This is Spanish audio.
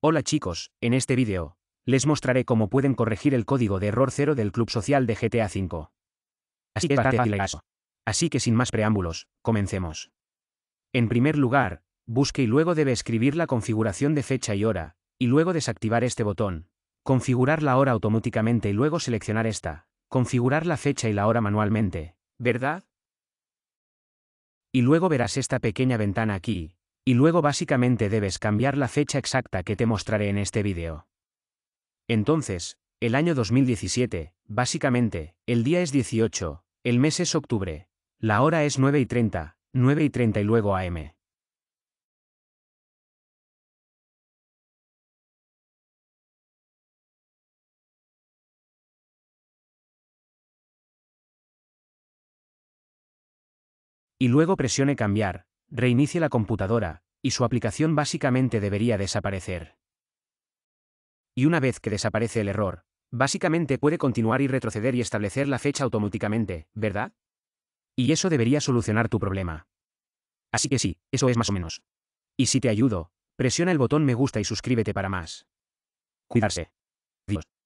Hola chicos, en este vídeo, les mostraré cómo pueden corregir el código de error cero del Club Social de GTA V. Así que Así que sin más preámbulos, comencemos. En primer lugar, busque y luego debe escribir la configuración de fecha y hora, y luego desactivar este botón. Configurar la hora automáticamente y luego seleccionar esta. Configurar la fecha y la hora manualmente, ¿verdad? Y luego verás esta pequeña ventana aquí, y luego básicamente debes cambiar la fecha exacta que te mostraré en este vídeo. Entonces, el año 2017, básicamente, el día es 18, el mes es octubre, la hora es 9 y 30, 9 y 30 y luego AM. Y luego presione cambiar, reinicie la computadora, y su aplicación básicamente debería desaparecer. Y una vez que desaparece el error, básicamente puede continuar y retroceder y establecer la fecha automáticamente, ¿verdad? Y eso debería solucionar tu problema. Así que sí, eso es más o menos. Y si te ayudo, presiona el botón me gusta y suscríbete para más. Cuidarse. Dios.